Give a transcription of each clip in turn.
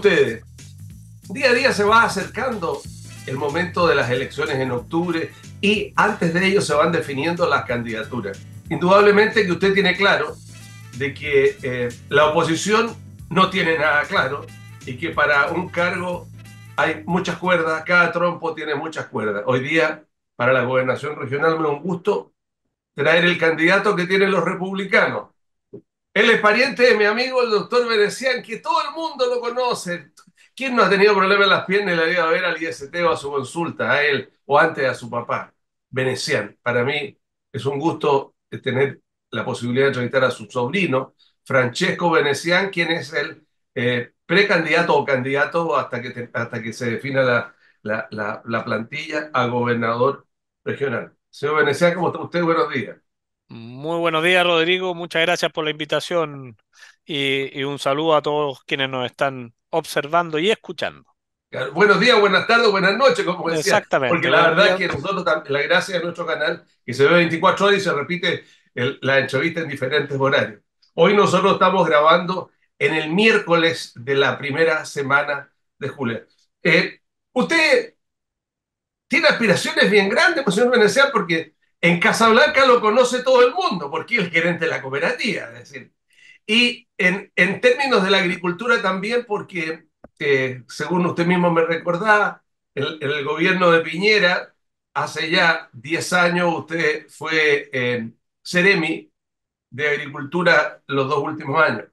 ustedes, día a día se va acercando el momento de las elecciones en octubre y antes de ello se van definiendo las candidaturas. Indudablemente que usted tiene claro de que eh, la oposición no tiene nada claro y que para un cargo hay muchas cuerdas, cada trompo tiene muchas cuerdas. Hoy día, para la gobernación regional, me da un gusto traer el candidato que tienen los republicanos, él es pariente de mi amigo el doctor Venecian, que todo el mundo lo conoce. ¿Quién no ha tenido problemas en las piernas y le ha ido a ver al IST o a su consulta, a él o antes a su papá? Venecián. Para mí es un gusto tener la posibilidad de entrevistar a su sobrino, Francesco Venecián, quien es el eh, precandidato o candidato hasta que, hasta que se defina la, la, la, la plantilla a gobernador regional. Señor Venecián, ¿cómo está usted? Buenos días. Muy buenos días, Rodrigo. Muchas gracias por la invitación y, un saludo a todos quienes nos están observando y escuchando. Buenos días, buenas tardes, buenas noches, como decía. Exactamente. Porque la verdad que nosotros, la gracia de nuestro canal, que se ve 24 horas y se repite la entrevista en diferentes horarios. Hoy nosotros estamos grabando en el miércoles de la primera semana de julio. Eh, usted tiene aspiraciones bien grandes, pues, señor Venecia, porque en Casablanca lo conoce todo el mundo, porque es el gerente de la cooperativa, decir. Y en, en términos de la agricultura también, porque eh, según usted mismo me recordaba, el, el, gobierno de Piñera, hace ya 10 años usted fue seremi eh, Ceremi de Agricultura los dos últimos años.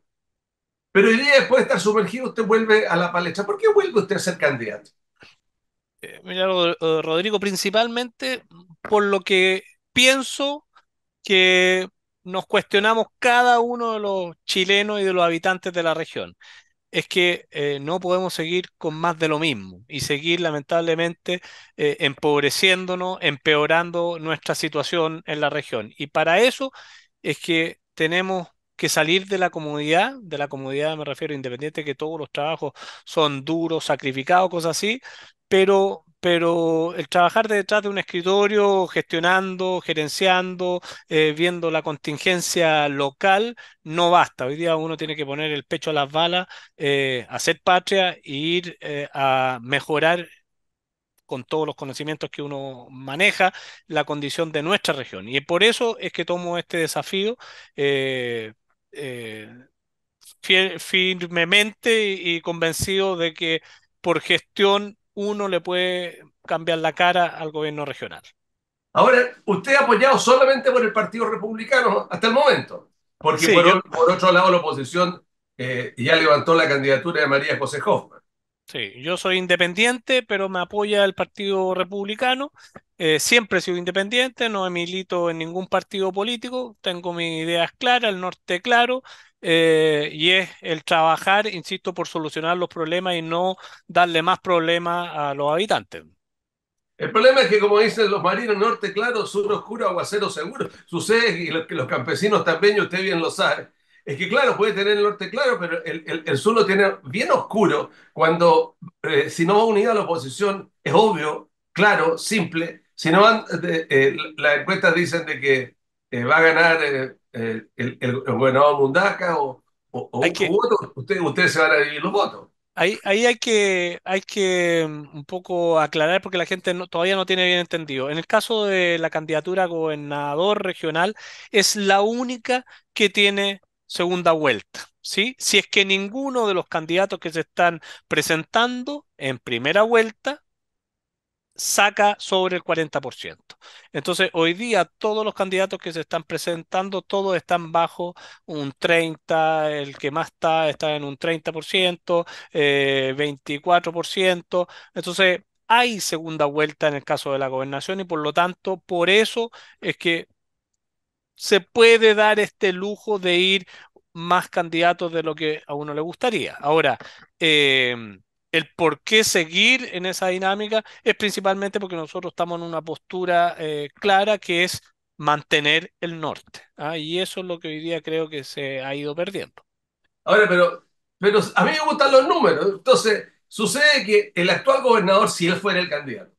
Pero hoy día, después de estar sumergido, usted vuelve a la palestra. ¿Por qué vuelve usted a ser candidato? Eh, mira, eh, Rodrigo, principalmente por lo que pienso que nos cuestionamos cada uno de los chilenos y de los habitantes de la región. Es que eh, no podemos seguir con más de lo mismo y seguir lamentablemente eh, empobreciéndonos, empeorando nuestra situación en la región. Y para eso es que tenemos que salir de la comodidad, de la comodidad me refiero independiente que todos los trabajos son duros, sacrificados, cosas así, pero, pero el trabajar detrás de un escritorio, gestionando, gerenciando, eh, viendo la contingencia local, no basta. Hoy día uno tiene que poner el pecho a las balas, hacer eh, patria e ir eh, a mejorar con todos los conocimientos que uno maneja, la condición de nuestra región. Y por eso es que tomo este desafío firmemente y convencido de que por gestión uno le puede cambiar la cara al gobierno regional. Ahora, usted ha apoyado solamente por el Partido Republicano hasta el momento, porque por, otro lado la oposición eh, ya levantó la candidatura de María José Hoffman. Sí, yo soy independiente, pero me apoya el Partido Republicano. Eh, siempre he sido independiente, no milito en ningún partido político, tengo mis ideas claras, el norte claro, eh, y es el trabajar, insisto, por solucionar los problemas y no darle más problemas a los habitantes. El problema es que, como dicen los marinos, norte claro, sur oscuro, aguacero seguro. Sucede, y los, campesinos también, usted bien lo sabe, es que claro, puede tener el norte claro, pero el, el, sur lo tiene bien oscuro cuando, eh, si no va unida a la oposición, es obvio, claro, simple. Si no van, eh, las encuestas dicen de que eh, va a ganar eh, eh, el, el, gobernador Mundaca o, o, o ustedes, se van a dividir los votos. Ahí, ahí hay, que, hay que mm, un poco aclarar porque la gente todavía no tiene bien entendido. En el caso de la candidatura a gobernador regional, es la única que tiene segunda vuelta. ¿sí? Si es que ninguno de los candidatos que se están presentando en primera vuelta saca sobre el 40%. Entonces, hoy día todos los candidatos que se están presentando, todos están bajo un 30%, el que más está está en un 30%, 24%. Eh, Entonces, hay segunda vuelta en el caso de la gobernación y por lo tanto, por eso es que se puede dar este lujo de ir más candidatos de lo que a uno le gustaría. Ahora, em, el por qué seguir en esa dinámica es principalmente porque nosotros estamos en una postura eh, clara que es mantener el norte. ¿ah? Y eso es lo que hoy día creo que se ha ido perdiendo. Ahora, pero, pero a mí me gustan los números. Entonces, sucede que el actual gobernador, si él fuera el candidato,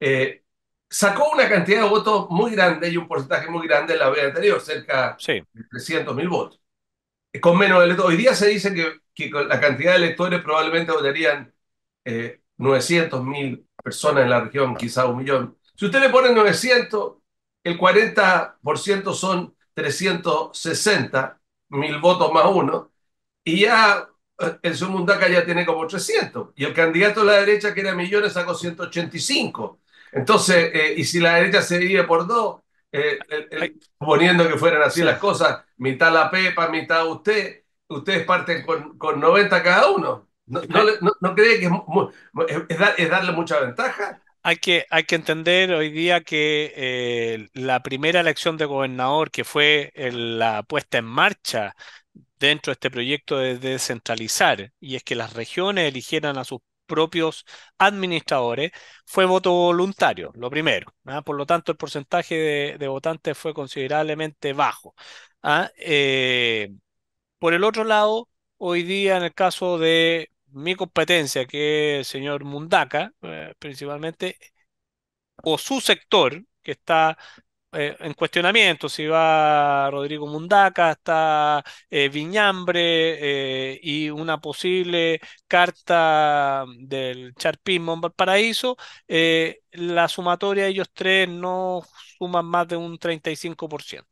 eh, sacó una cantidad de votos muy grande y un porcentaje muy grande en la vez anterior, cerca de 300 mil votos con menos electores. Hoy día se dice que, la cantidad de electores probablemente votarían eh, 900.000 personas en la región, quizá un millón. Si usted le pone 900, el 40% son 360 mil votos más uno, y ya eh, el Sumundaca ya tiene como 300, y el candidato de la derecha, que era millones, sacó 185. Entonces, eh, y si la derecha se divide por dos, suponiendo eh, eh, eh, que fueran así las cosas, mitad la Pepa, mitad usted, ustedes parten con, con 90 cada uno. ¿No, no, cree que es, darle mucha ventaja? Hay que, hay que entender hoy día que la primera elección de gobernador, que fue la puesta en marcha dentro de este proyecto de descentralizar, y es que las regiones eligieran a sus propios administradores, fue voto voluntario, lo primero. ¿ah? Por lo tanto, el porcentaje de, votantes fue considerablemente bajo. ¿ah? Eh, por el otro lado, hoy día en el caso de mi competencia, que es el señor Mundaca, eh, principalmente, o su sector, que está eh, en cuestionamiento, si va Rodrigo Mundaca, está eh, Viñambre eh, y una posible carta del Charpismo en Valparaíso, la sumatoria de ellos tres no suman más de un 35%.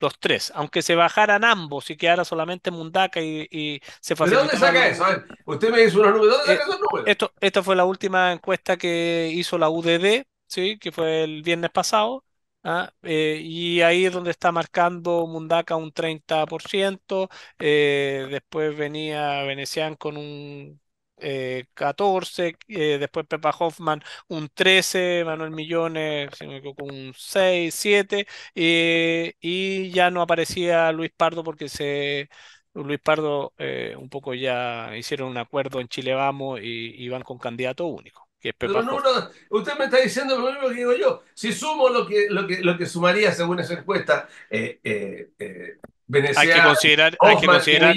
Los tres, aunque se bajaran ambos y quedara solamente Mundaca y, se facilitara. ¿De dónde saca eso? usted me dice una números. ¿Dónde Esto, esta fue la última encuesta que hizo la UDD, ¿sí? que fue el viernes pasado. ¿ah? Eh, y ahí es donde está marcando Mundaka un 30%, eh, después venía Venecian con un 14, eh, después Pepa Hoffman un 13, Manuel Millones con un 6, 7, y ya no aparecía Luis Pardo porque se... Luis Pardo un poco ya hicieron un acuerdo en Chile Vamos y, y van con candidato único. Que Pepa no, no, usted me está diciendo lo mismo que digo yo. Si sumo lo que, lo que, lo que sumaría según esa encuesta, eh, eh, eh, hay que considerar, hay que considerar,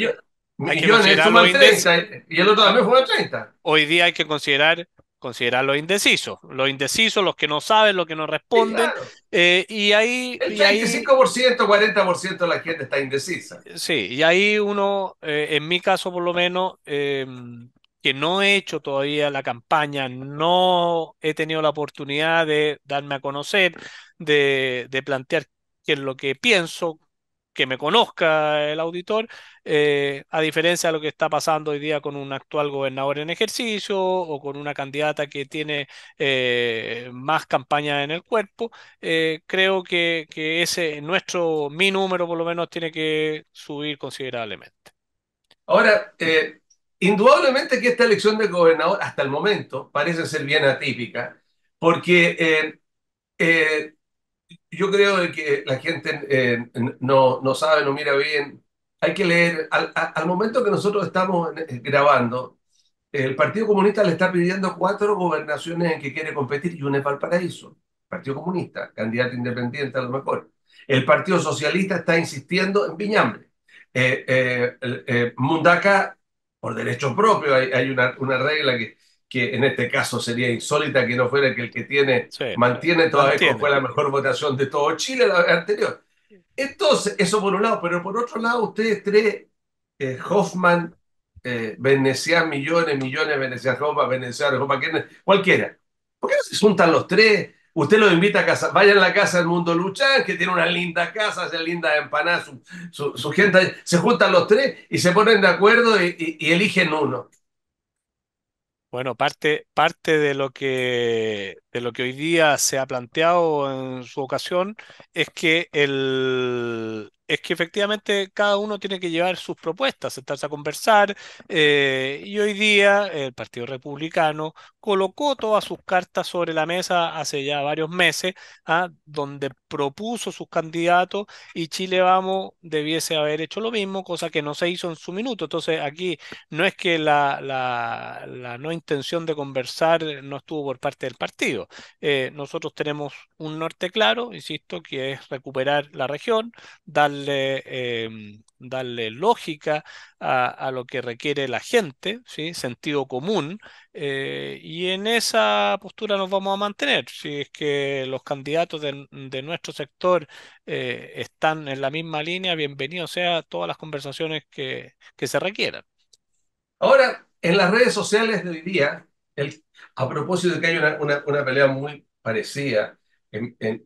millones, que suman 30, y el otro también fue 30. Hoy día hay que considerar considerar los indecisos, los indecisos, los que no saben, los que no responden. Eh, y ahí... El 35%, 40% de la gente está indecisa. Sí, y ahí uno, eh, en mi caso por lo menos, eh, que no he hecho todavía la campaña, no he tenido la oportunidad de darme a conocer, de, plantear qué es lo que pienso, que me conozca el auditor, eh, a diferencia de lo que está pasando hoy día con un actual gobernador en ejercicio o con una candidata que tiene eh, más campaña en el cuerpo, eh, creo que, que, ese, nuestro, mi número por lo menos, tiene que subir considerablemente. Ahora, eh, Indudablemente que esta elección de gobernador, hasta el momento, parece ser bien atípica, porque eh, eh, yo creo que la gente eh, no, no, sabe, no mira bien. Hay que leer, al, momento que nosotros estamos grabando, el Partido Comunista le está pidiendo cuatro gobernaciones en que quiere competir y una es Paraíso. Partido Comunista, candidato independiente a lo mejor. El Partido Socialista está insistiendo en Viñambre. Mundaca por derecho propio. Hay, una, una, regla que, que, en este caso sería insólita que no fuera que el que tiene mantiene todavía fue la mejor votación de todo Chile la anterior. Entonces, eso por un lado, pero por otro lado, ustedes tres, eh, Hoffman, eh, Venecian, millones, millones, Venecian, Hoffman, Venecian, Hoffman, cualquiera. ¿Por qué no se juntan los tres? Usted lo invita a casa, vaya a la casa del Mundo luchan que tiene una linda casa, hace linda empanada, su, su, gente, se juntan los tres y se ponen de acuerdo y, y eligen uno. Bueno, parte, parte de lo que de lo que hoy día se ha planteado en su ocasión es que el, es que efectivamente cada uno tiene que llevar sus propuestas, sentarse a conversar. Eh, y hoy día el Partido Republicano colocó todas sus cartas sobre la mesa hace ya varios meses, ¿ah? donde propuso sus candidatos y Chile Vamos debiese haber hecho lo mismo, cosa que no se hizo en su minuto. Entonces aquí no es que la, la no intención de conversar no estuvo por parte del partido. Eh, nosotros tenemos un norte claro, insisto, que es recuperar la región, darle, em, darle lógica a, lo que requiere la gente, sentido común, eh, y en esa postura nos vamos a mantener. Si es que los candidatos de, nuestro sector eh, están en la misma línea, bienvenido sea todas las conversaciones que se requieran. Ahora, en las redes sociales de hoy día, a propósito de que hay una, pelea muy parecida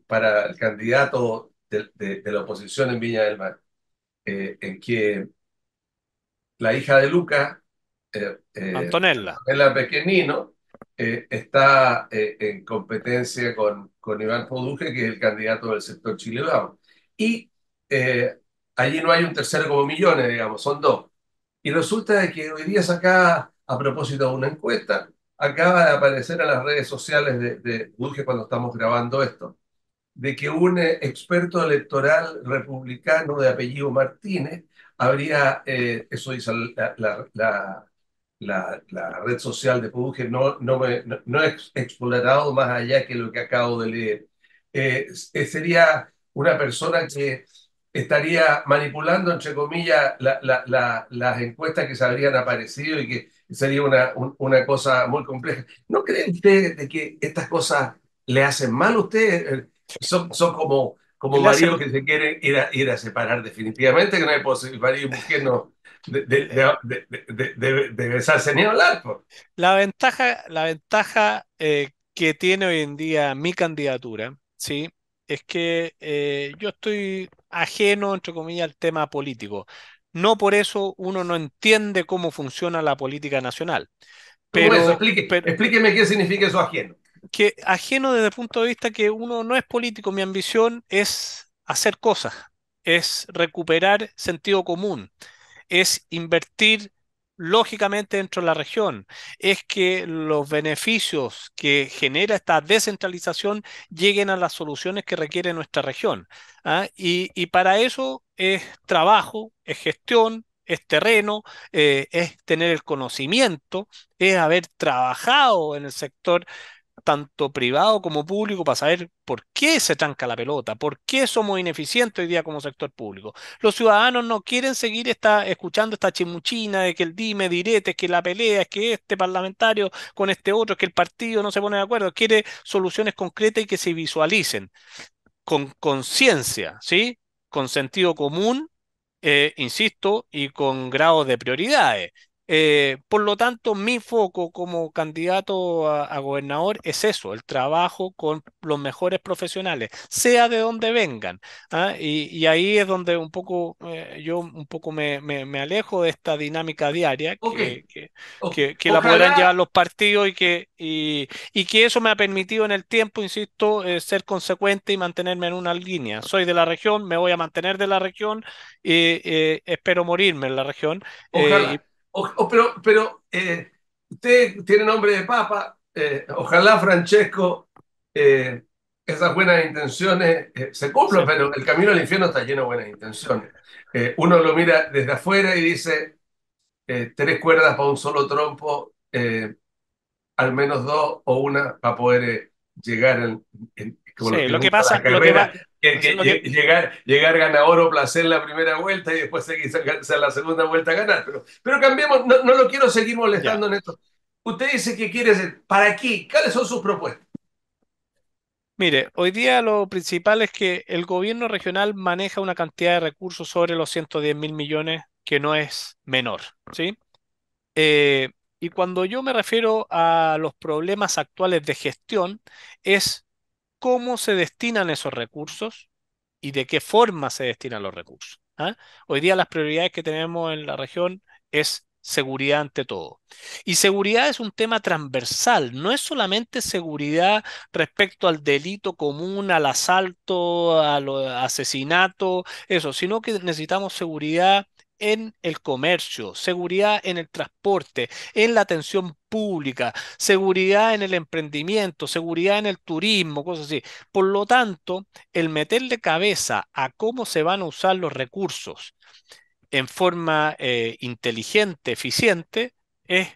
para el candidato de, la oposición en Viña del Mar, eh, en que la hija de Luca eh, eh, Antonella. Antonella Pequeñino, está en competencia con, con Iván Poduje, que es el candidato del sector chileno. Y allí no hay un tercero como millones, digamos, son dos. Y resulta que hoy día saca, a propósito de una encuesta, acaba de aparecer en las redes sociales de, de cuando estamos grabando esto, de que un eh, experto electoral republicano de apellido Martínez habría, eh, eso dice la, la, la red social de Budge no, no, me, no, he explorado más allá que lo que acabo de leer. Eh, sería una persona que estaría manipulando, entre comillas, la, la, las encuestas que se habrían aparecido y que sería una, una cosa muy compleja. ¿No creen ustedes de que estas cosas le hacen mal a ustedes? Son, como, como que se quieren ir a, separar definitivamente, que no hay posibilidad, de, de, besarse ni hablar. La ventaja, la ventaja eh, que tiene hoy en día mi candidatura, ¿sí? es que eh, yo estoy ajeno, entre comillas, al tema político. No por eso uno no entiende cómo funciona la política nacional. Pero, explíqueme qué significa eso ajeno. Que ajeno desde el punto de vista que uno no es político, mi ambición es hacer cosas, es recuperar sentido común, es invertir lógicamente dentro de la región, es que los beneficios que genera esta descentralización lleguen a las soluciones que requiere nuestra región. ¿ah? Y, para eso es trabajo, es gestión, es terreno, eh, es tener el conocimiento, es haber trabajado en el sector tanto privado como público, para saber por qué se tranca la pelota, por qué somos ineficientes hoy día como sector público. Los ciudadanos no quieren seguir escuchando esta chimuchina de que el dime, direte, que la pelea, es que este parlamentario con este otro, es que el partido no se pone de acuerdo, quiere soluciones concretas y que se visualicen con conciencia, ¿sí? Con sentido común, eh, insisto, y con grados de prioridades. Eh, por lo tanto, mi foco como candidato a, gobernador es eso, el trabajo con los mejores profesionales, sea de donde vengan. ¿ah? Y, ahí es donde un poco eh, yo un poco me, me, alejo de esta dinámica diaria que, que, la podrán llevar los partidos y que, y, que eso me ha permitido en el tiempo, insisto, eh, ser consecuente y mantenerme en una línea. Soy de la región, me voy a mantener de la región y espero morirme en la región pero pero eh, usted tiene nombre de papa, eh, ojalá Francesco, eh, esas buenas intenciones se cumplan, pero el camino al infierno está lleno de buenas intenciones. uno lo mira desde afuera y dice, tres cuerdas para un solo trompo, al menos dos o una para poder llegar al en, sí, lo que, que, pues llegar, llegar o oro, placer la primera vuelta y después a la segunda vuelta ganar. Pero, cambiemos, no, lo quiero seguir molestando en esto. Usted dice que quiere ser, ¿para qué? ¿Cuáles son sus propuestas? Mire, hoy día lo principal es que el gobierno regional maneja una cantidad de recursos sobre los 110 mil millones que no es menor, ¿sí? Eh, y cuando yo me refiero a los problemas actuales de gestión, es cómo se destinan esos recursos y de qué forma se destinan los recursos. ¿ah? Hoy día las prioridades que tenemos en la región es seguridad ante todo. Y seguridad es un tema transversal, no es solamente seguridad respecto al delito común, al asalto, al asesinato, eso, sino que necesitamos seguridad en el comercio, seguridad en el transporte, en la atención pública, seguridad en el emprendimiento, seguridad en el turismo, cosas así. Por lo tanto, el meterle cabeza a cómo se van a usar los recursos en forma eh, inteligente, eficiente, es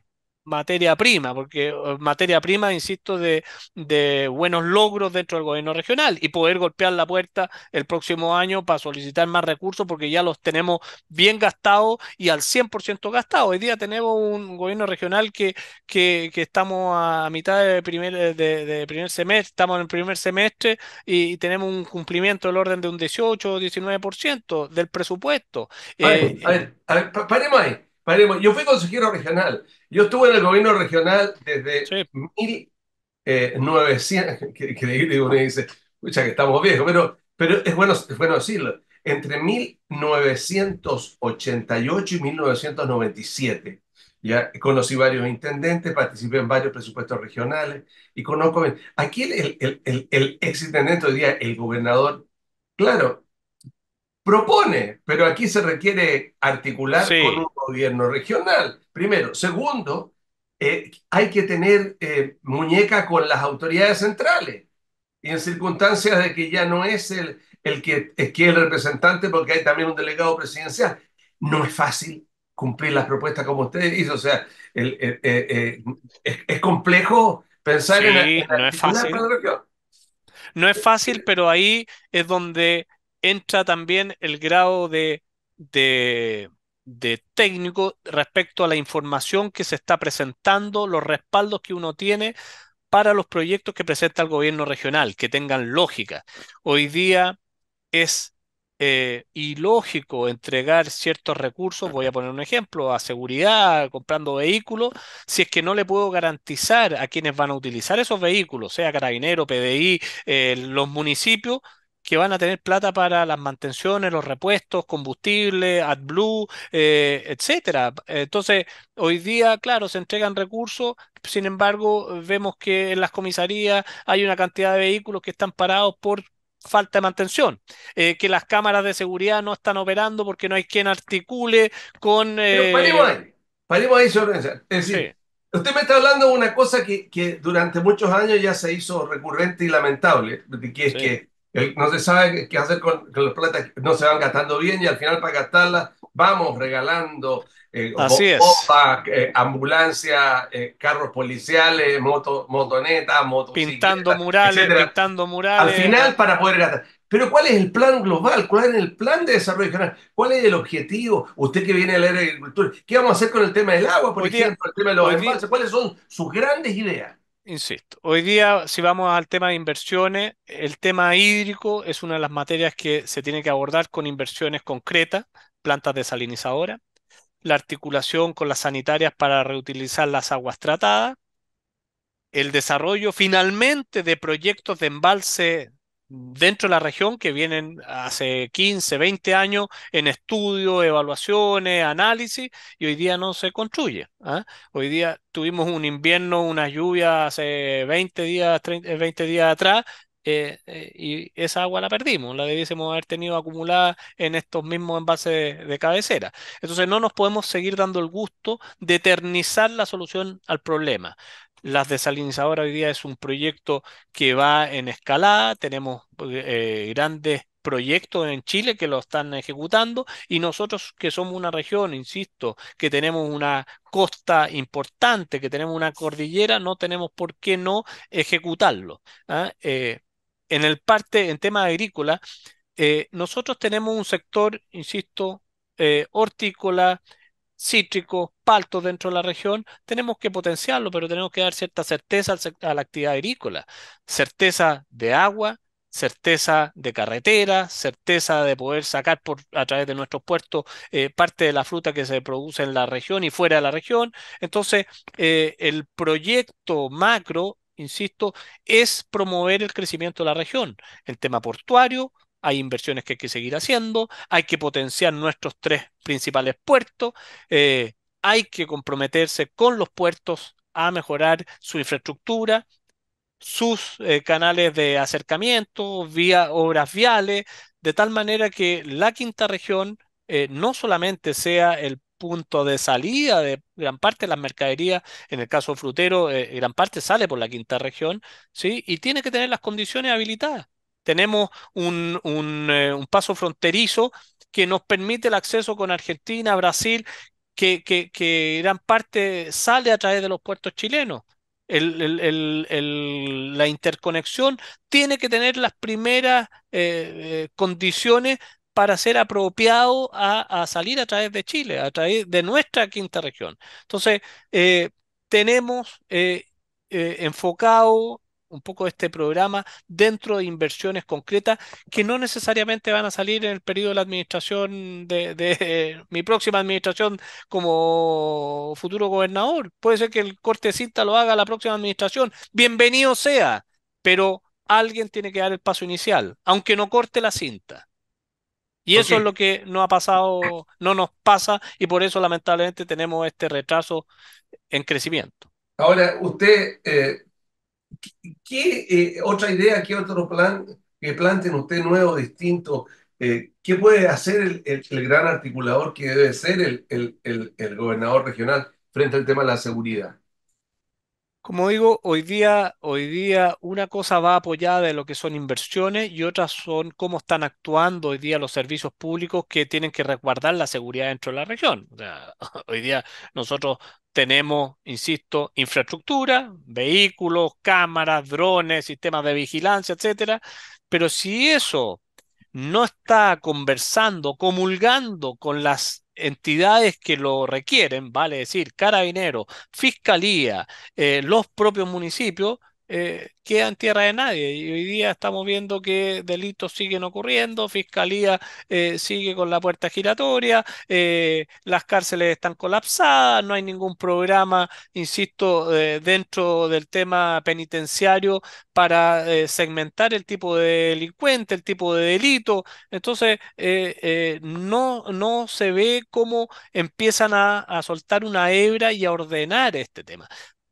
materia prima, porque materia prima, insisto, de, de, buenos logros dentro del gobierno regional y poder golpear la puerta el próximo año para solicitar más recursos porque ya los tenemos bien gastados y al 100% gastados. Hoy día tenemos un gobierno regional que, que, estamos a mitad de primer, de, primer semestre, estamos en el primer semestre y, tenemos un cumplimiento del orden de un 18 o 19% del presupuesto. A ver, eh, a ver, a ver, paremos ahí. Yo fui consejero regional. Yo estuve en el gobierno regional desde 1900. Increíble, eh, uno dice, escucha que estamos viejos, pero, pero es, bueno, bueno decirlo. Entre 1988 y 1997. Ya conocí varios intendentes, participé en varios presupuestos regionales y conozco. Aquí el, el, el, el ex intendente hoy día, el gobernador, claro, propone, pero aquí se requiere articular con un gobierno regional, primero. Segundo, eh, hay que tener eh, muñeca con las autoridades centrales y en circunstancias de que ya no es el, el que es el representante, porque hay también un delegado presidencial. No es fácil cumplir las propuestas como ustedes hizo, o sea, eh, es, complejo pensar en, en, no es fácil. No es fácil, pero ahí es donde entra también el grado de, de, técnico respecto a la información que se está presentando, los respaldos que uno tiene para los proyectos que presenta el gobierno regional, que tengan lógica. Hoy día es eh, ilógico entregar ciertos recursos, voy a poner un ejemplo, a seguridad, comprando vehículos, si es que no le puedo garantizar a quienes van a utilizar esos vehículos, sea carabinero, PDI, eh, los municipios, que van a tener plata para las mantenciones, los repuestos, combustible, AdBlue, eh, etcétera. Entonces, hoy día, claro, se entregan recursos, sin embargo, vemos que en las comisarías hay una cantidad de vehículos que están parados por falta de mantención, eh, que las cámaras de seguridad no están operando porque no hay quien articule con... Eh, ahí, parimos ahí Es decir, usted me está hablando de una cosa que, que, durante muchos años ya se hizo recurrente y lamentable, que es que eh, no se sabe qué hacer con, los las platas, no se van gastando bien y al final para gastarlas vamos regalando eh, Así eh, ambulancia, carros policiales, motos motonetas, motos. Pintando murales, pintando murales. Al final para poder gastar. Pero ¿cuál es el plan global? ¿Cuál es el plan de desarrollo general? ¿Cuál es el objetivo? Usted que viene a leer agricultura, ¿qué vamos a hacer con el tema del agua, por ejemplo, el tema de los ¿Cuáles son sus grandes ideas? insisto, hoy día si vamos al tema de inversiones, el tema hídrico es una de las materias que se tiene que abordar con inversiones concretas, plantas desalinizadoras, la articulación con las sanitarias para reutilizar las aguas tratadas, el desarrollo finalmente de proyectos de embalse dentro de la región que vienen hace 15, 20 años en estudios, evaluaciones, análisis, y hoy día no se construye. ¿ah? Hoy día tuvimos un invierno, una lluvia hace 20 días, 20 eh, días atrás, eh, eh, y esa agua la perdimos, la debiésemos haber tenido acumulada en estos mismos envases de, cabecera. Entonces no nos podemos seguir dando el gusto de eternizar la solución al problema. Las desalinizadoras hoy día es un proyecto que va en escalada, tenemos eh, grandes proyectos en Chile que lo están ejecutando y nosotros que somos una región, insisto, que tenemos una costa importante, que tenemos una cordillera, no tenemos por qué no ejecutarlo. ¿ah? Eh, en el parte, en tema agrícola, eh, nosotros tenemos un sector, insisto, hortícola, cítricos, paltos dentro de la región, tenemos que potenciarlo, pero tenemos que dar cierta certeza a la actividad agrícola, certeza de agua, certeza de carretera, certeza de poder sacar a través de nuestros puertos eh, parte de la fruta que se produce en la región y fuera de la región. Entonces, eh, el proyecto macro, insisto, es promover el crecimiento de la región, el tema portuario, hay inversiones que hay que seguir haciendo, hay que potenciar nuestros tres principales puertos, eh, hay que comprometerse con los puertos a mejorar su infraestructura, sus eh, canales de acercamiento, vía obras viales, de tal manera que la quinta región eh, no solamente sea el punto de salida de gran parte de las mercaderías, en el caso frutero, gran parte sale por la quinta región, ¿sí? y tiene que tener las condiciones habilitadas. Tenemos un, eh, un, paso fronterizo que nos permite el acceso con Argentina, Brasil, que, que, que gran parte sale a través de los puertos chilenos. El, el, el, la interconexión tiene que tener las primeras eh, eh, condiciones para ser apropiado a, salir a través de Chile, a través de nuestra quinta región. Entonces, tenemos enfocado un poco de este programa dentro de inversiones concretas que no necesariamente van a salir en el periodo de la administración de, mi próxima administración como futuro gobernador. Puede ser que el corte de cinta lo haga la próxima administración. Bienvenido sea, pero alguien tiene que dar el paso inicial, aunque no corte la cinta. Y eso es lo que no ha pasado, no nos pasa y por eso lamentablemente tenemos este retraso en crecimiento. Ahora, usted eh, ¿Qué eh, otra idea, qué otro plan que planteen ustedes nuevo, distinto? Eh, ¿Qué puede hacer el, gran articulador que debe ser el, gobernador regional frente al tema de la seguridad? Como digo, hoy día, hoy día una cosa va apoyada de lo que son inversiones y otras son cómo están actuando hoy día los servicios públicos que tienen que resguardar la seguridad dentro de la región. hoy día nosotros tenemos, insisto, infraestructura, vehículos, cámaras, drones, sistemas de vigilancia, etcétera. Pero si eso no está conversando, comulgando con las entidades que lo requieren, vale decir, carabinero, fiscalía, eh, los propios municipios, eh, queda en tierra de nadie. Y hoy día estamos viendo que delitos siguen ocurriendo, Fiscalía eh, sigue con la puerta giratoria, eh, las cárceles están colapsadas, no hay ningún programa, insisto, dentro del tema penitenciario para segmentar el tipo de delincuente, el tipo de delito. Entonces, no, no se ve cómo empiezan a soltar una hebra y a ordenar este tema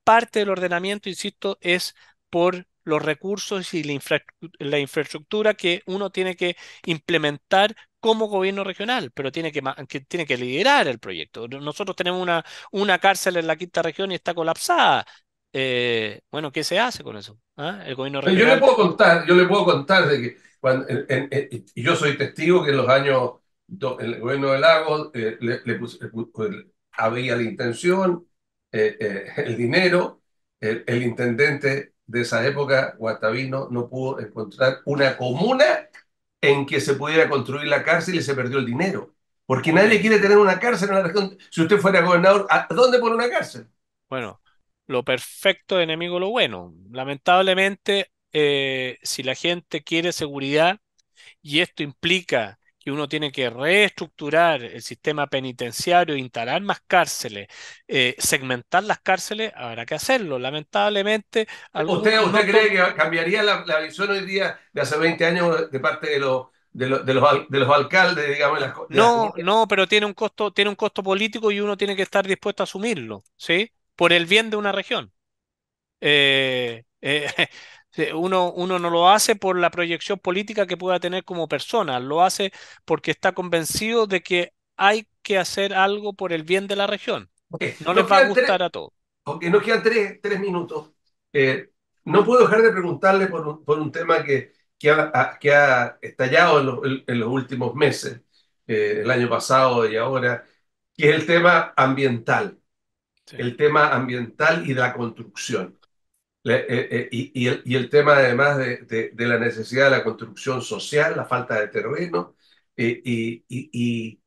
parte del ordenamiento, insisto, es por los recursos y la, infraestructura que uno tiene que implementar como gobierno regional, pero tiene que, que, tiene que liderar el proyecto. Nosotros tenemos una, una cárcel en la quinta región y está colapsada. Eh, bueno, ¿qué se hace con eso? Ah? El gobierno regional... Yo le puedo contar, yo le puedo contar de que cuando, yo soy testigo que en los años el gobierno de Lagos eh, le, había la intención, eh, eh, el dinero, el, intendente de esa época, Guatavino, no pudo encontrar una comuna en que se pudiera construir la cárcel y se perdió el dinero. Porque nadie quiere tener una cárcel en la región. Si usted fuera gobernador, ¿a dónde pone una cárcel? Bueno, lo perfecto enemigo lo bueno. Lamentablemente, eh, si la gente quiere seguridad y esto implica uno tiene que reestructurar el sistema penitenciario, instalar más cárceles, eh, segmentar las cárceles, habrá que hacerlo. Lamentablemente. ¿Usted, cree que cambiaría la, visión hoy día de hace 20 años de parte de los. De, los, alcaldes, digamos. no, no, pero tiene un costo, tiene un costo político y uno tiene que estar dispuesto a asumirlo, ¿sí? Por el bien de una región. Eh, eh, Uno, uno no lo hace por la proyección política que pueda tener como persona, lo hace porque está convencido de que hay que hacer algo por el bien de la región. No nos va a gustar a todos. nos quedan tres, tres minutos. Eh, no puedo dejar de preguntarle por un, tema que, que, ha, estallado en, en, los últimos meses, eh, el año pasado y ahora, que es el tema ambiental. El tema ambiental y la construcción. Eh, eh, y, el, tema además de, la necesidad de la construcción social, la falta de terreno eh, y,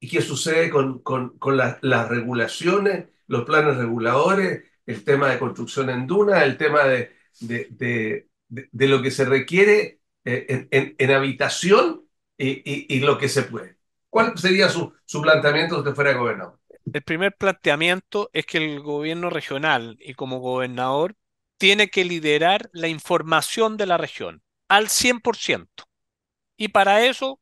qué sucede con, con, las regulaciones, los planes reguladores, el tema de construcción en dunas, el tema de, de lo que se requiere en, habitación y, lo que se puede. ¿Cuál sería su, su planteamiento si usted fuera gobernador? El primer planteamiento es que el gobierno regional y como gobernador tiene que liderar la información de la región al 100%. Y para eso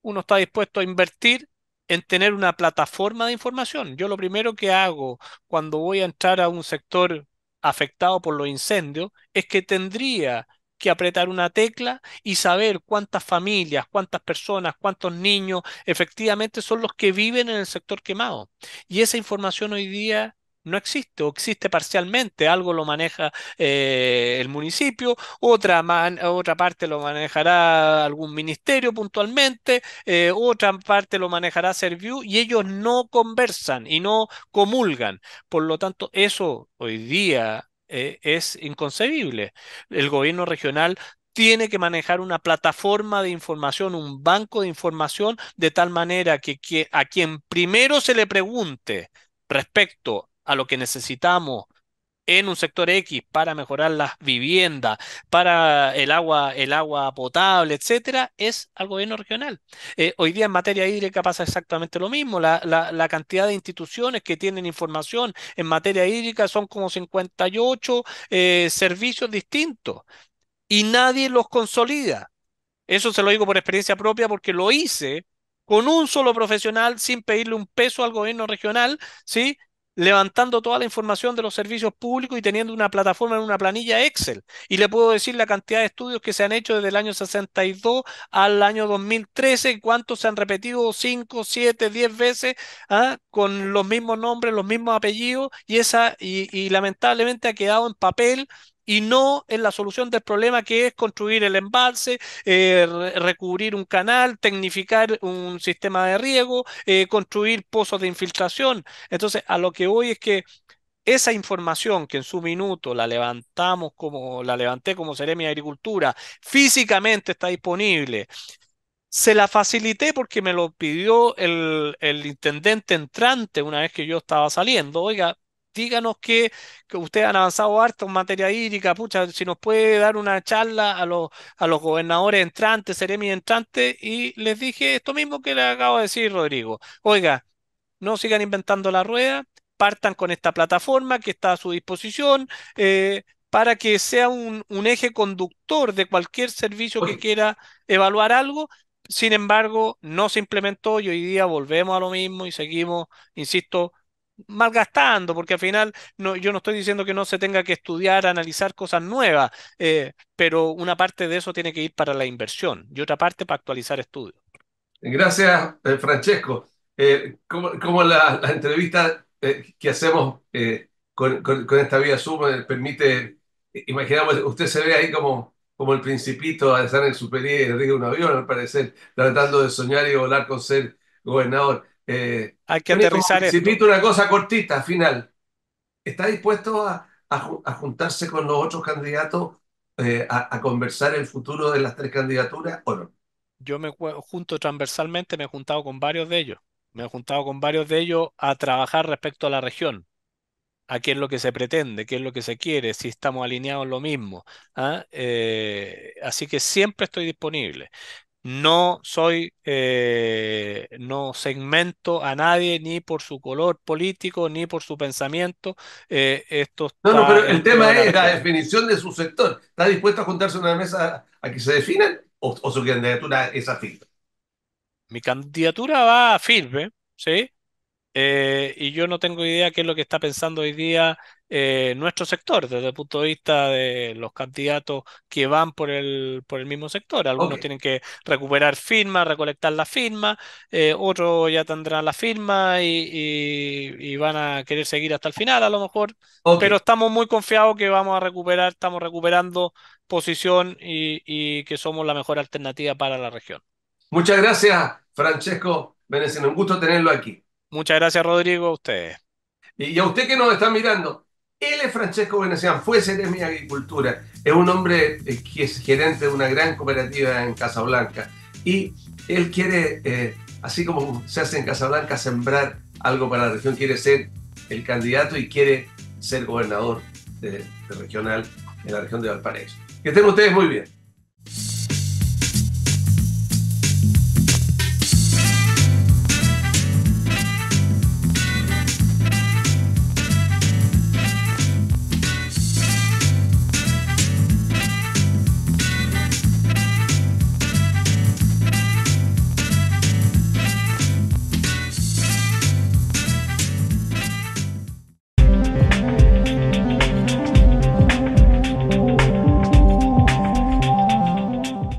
uno está dispuesto a invertir en tener una plataforma de información. Yo lo primero que hago cuando voy a entrar a un sector afectado por los incendios es que tendría que apretar una tecla y saber cuántas familias, cuántas personas, cuántos niños efectivamente son los que viven en el sector quemado. Y esa información hoy día no existe o existe parcialmente, algo lo maneja eh, el municipio, otra, otra parte lo manejará algún ministerio puntualmente, eh, otra parte lo manejará Serviu y ellos no conversan y no comulgan. Por lo tanto, eso hoy día eh, es inconcebible. El gobierno regional tiene que manejar una plataforma de información, un banco de información, de tal manera que, que, a quien primero se le pregunte respecto a lo que necesitamos en un sector X para mejorar las viviendas, para el agua, el agua potable, etcétera, es al gobierno regional. Eh, hoy día en materia hídrica pasa exactamente lo mismo. La, cantidad de instituciones que tienen información en materia hídrica son como 58 eh, servicios distintos y nadie los consolida. Eso se lo digo por experiencia propia porque lo hice con un solo profesional sin pedirle un peso al gobierno regional, ¿sí? levantando toda la información de los servicios públicos y teniendo una plataforma en una planilla Excel. Y le puedo decir la cantidad de estudios que se han hecho desde el año 62 al año 2013, cuántos se han repetido 5, 7, 10 veces ¿ah? con los mismos nombres, los mismos apellidos, y, esa, y, y lamentablemente ha quedado en papel y no en la solución del problema que es construir el embalse, eh, recubrir un canal, tecnificar un sistema de riego, eh, construir pozos de infiltración. Entonces, a lo que voy es que esa información que en su minuto la levantamos como la levanté como seremia de Agricultura, físicamente está disponible. Se la facilité porque me lo pidió el intendente entrante una vez que yo estaba saliendo. Oiga, díganos que, que, ustedes han avanzado harto en materia hídrica, pucha, si nos puede dar una charla a los, a los gobernadores entrantes, mi entrante y les dije esto mismo que le acabo de decir, Rodrigo. Oiga, no sigan inventando la rueda, partan con esta plataforma que está a su disposición. Eh, para que sea un, un, eje conductor de cualquier servicio que quiera evaluar algo. Sin embargo, no se implementó y hoy día volvemos a lo mismo y seguimos, insisto, malgastando, porque al final no, yo no estoy diciendo que no se tenga que estudiar, analizar cosas nuevas, eh, pero una parte de eso tiene que ir para la inversión y otra parte para actualizar estudios. Gracias, eh, Francesco. Eh, como, la, entrevista que hacemos con, con, esta vía Zoom permite, imaginamos, usted se ve ahí como, como el principito a estar en el superior y arriba un avión, al parecer, tratando de soñar y volar con ser gobernador. Eh, Hay que aterrizar esto. una cosa cortita, final. ¿Está dispuesto a, juntarse con los otros candidatos eh, a, conversar el futuro de las tres candidaturas o no? Yo me junto transversalmente, me he juntado con varios de ellos. Me he juntado con varios de ellos a trabajar respecto a la región, a qué es lo que se pretende, qué es lo que se quiere, si estamos alineados en lo mismo. ¿ah? Eh, así que siempre estoy disponible. No soy, eh, no segmento a nadie ni por su color político ni por su pensamiento. Eh, no, no, pero el tema es la definición de su sector. ¿Está dispuesto a juntarse en una mesa a que se definan o, su candidatura es a afirme? Mi candidatura va a firme, ¿sí? Eh, y yo no tengo idea qué es lo que está pensando hoy día eh, nuestro sector, desde el punto de vista de los candidatos que van por el, por el mismo sector. Algunos tienen que recuperar firmas, recolectar la firma eh, otros ya tendrán la firma y, van a querer seguir hasta el final a lo mejor, pero estamos muy confiados que vamos a recuperar, estamos recuperando posición y, que somos la mejor alternativa para la región. Muchas gracias, Francesco Venezuela Un gusto tenerlo aquí. Muchas gracias, Rodrigo, a ustedes. Y a usted que nos está mirando, él es Francesco Venecian, fue mi Agricultura, es un hombre eh, que es gerente de una gran cooperativa en Casablanca y él quiere, eh, así como se hace en Casablanca, sembrar algo para la región, quiere ser el candidato y quiere ser gobernador regional en la región de Valparaíso. Que estén ustedes muy bien.